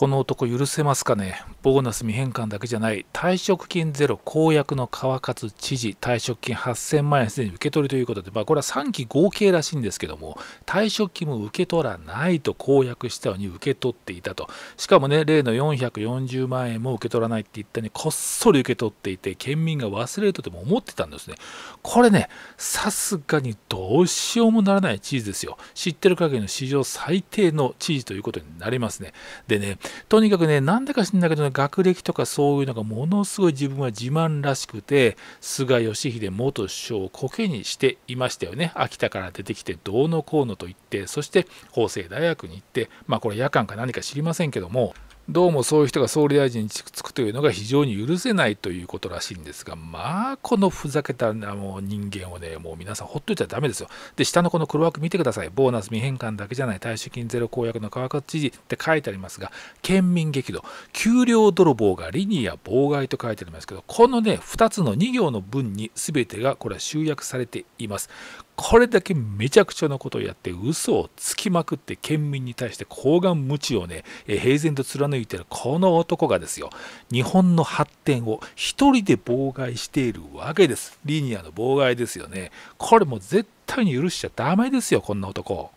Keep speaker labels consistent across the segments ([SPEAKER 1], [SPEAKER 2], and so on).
[SPEAKER 1] この男許せますかねボーナス未返還だけじゃない退職金ゼロ公約の川勝知事退職金8000万円すでに受け取りということで、まあ、これは3期合計らしいんですけども退職金も受け取らないと公約したのに受け取っていたとしかもね例の440万円も受け取らないって言ったのにこっそり受け取っていて県民が忘れるとでも思ってたんですねこれねさすがにどうしようもならない知事ですよ知ってる限りの史上最低の知事ということになりますねでねとにかくね、なんだか知んないけど、ね、学歴とかそういうのがものすごい自分は自慢らしくて、菅義偉元首相をコケにしていましたよね。秋田から出てきて、どうのこうのと言って、そして法政大学に行って、まあこれ夜間か何か知りませんけども、どうもそういう人が総理大臣につくというのが非常に許せないということらしいんですが、まあ、このふざけたもう人間をね、もう皆さんほっといちゃだめですよ。で、下のこの黒枠見てください。ボーナス未返還だけじゃない、退職金ゼロ公約の川勝知事って書いてありますが、県民激怒、給料泥棒がリニア妨害と書いてありますけど、このね、2つの2行の文に全てがこれは集約されています。これだけめちゃくちゃなことをやって嘘をつきまくって県民に対して厚顔無知をね平然と貫いてるこの男がですよ日本の発展を一人で妨害しているわけですリニアの妨害ですよねこれもう絶対に許しちゃダメですよこんな男。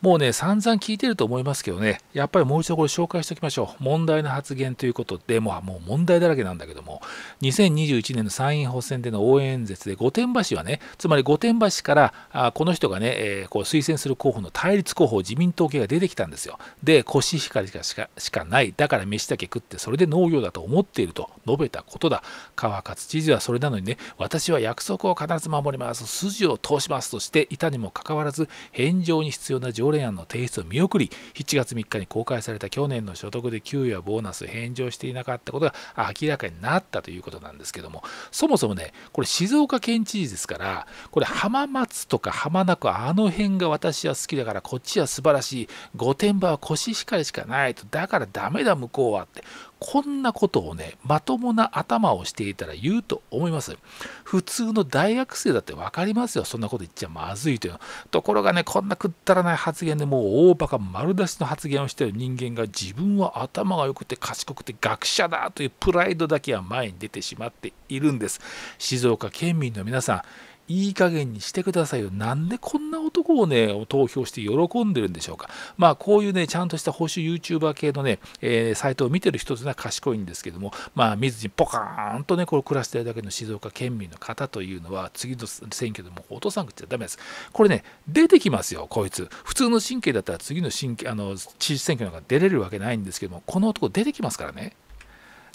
[SPEAKER 1] もうね、散々聞いてると思いますけどね、やっぱりもう一度これ紹介しておきましょう。問題の発言ということで、もうもう問題だらけなんだけども、2021年の参院補選での応援演説で御殿場市はね、つまり御殿場市からあこの人がね、えー、こう推薦する候補の対立候補自民党系が出てきたんですよ。で、コシヒカリしかしかない、だから飯だけ食って、それで農業だと思っていると述べたことだ。川勝知事はそれなのにね、私は約束を必ず守ります、筋を通しますとしていたにもかかわらず、返上に必要な条条例案の提出を見送り7月3日に公開された去年の所得で給与やボーナス返上していなかったことが明らかになったということなんですけどもそもそもねこれ静岡県知事ですからこれ浜松とか浜名湖あの辺が私は好きだからこっちは素晴らしい御殿場はコシヒカリしかないとだからダメだ向こうはってこんなことをね、まともな頭をしていたら言うと思います。普通の大学生だって分かりますよ。そんなこと言っちゃまずいというの。ところがね、こんなくったらない発言でもう大バカ丸出しの発言をしてる人間が自分は頭が良くて賢くて学者だというプライドだけは前に出てしまっているんです。静岡県民の皆さん、いい加減にしてくださいよ。なんでこんな男をね、投票して喜んでるんでしょうか。まあ、こういうね、ちゃんとした保守 YouTuber 系のね、えー、サイトを見てる人というのは賢いんですけども、まあ、見ずにポカーンとね、これ暮らしてるだけの静岡県民の方というのは、次の選挙でも落とさなくちゃダメです。これね、出てきますよ、こいつ。普通の神経だったら次の神経、あの、知事選挙なんか出れるわけないんですけども、この男出てきますからね。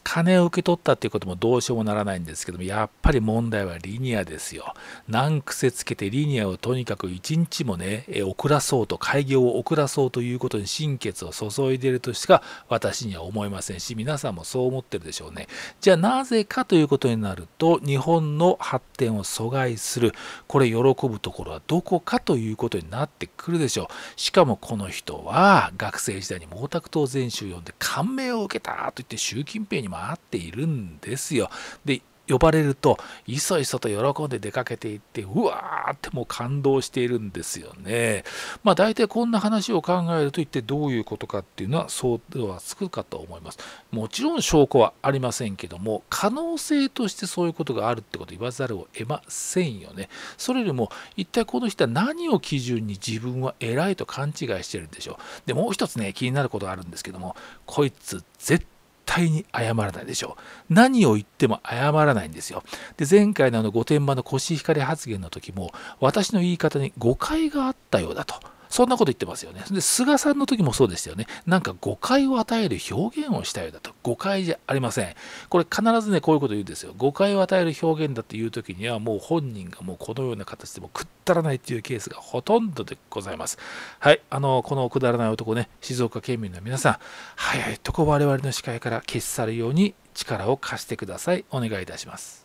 [SPEAKER 1] 金を受け取ったっていうこともどうしようもならないんですけどもやっぱり問題はリニアですよ難癖つけてリニアをとにかく一日もね遅らそうと開業を遅らそうということに心血を注いでいるとしか私には思えませんし皆さんもそう思ってるでしょうねじゃあなぜかということになると日本の発展を阻害するこれ喜ぶところはどこかということになってくるでしょうしかもこの人は学生時代に毛沢東全集読んで感銘を受けたと言って習近平に待っているんですよ。で呼ばれるといそいそと喜んで出かけていってうわーってもう感動しているんですよね。まあ大体こんな話を考えると一体どういうことかっていうのは想像はつくかと思います。もちろん証拠はありませんけども可能性としてそういうことがあるってこと言わざるを得ませんよね。それよりも一体この人は何を基準に自分は偉いと勘違いしてるんでしょう。でもう一つね気になることがあるんですけどもこいつ絶対対に謝らないでしょう。何を言っても謝らないんですよ。で、前回のあの御殿場のコシヒカリ発言の時も、私の言い方に誤解があったようだと。そんなこと言ってますよね。で、菅さんの時もそうでしたよね。なんか誤解を与える表現をしたようだと。誤解じゃありません。これ必ずね、こういうこと言うんですよ。誤解を与える表現だっていう時には、もう本人がもうこのような形でもくったらないっていうケースがほとんどでございます。はい、あの、このくだらない男ね、静岡県民の皆さん、早いとこ我々の視界から消し去るように力を貸してください。お願いいたします。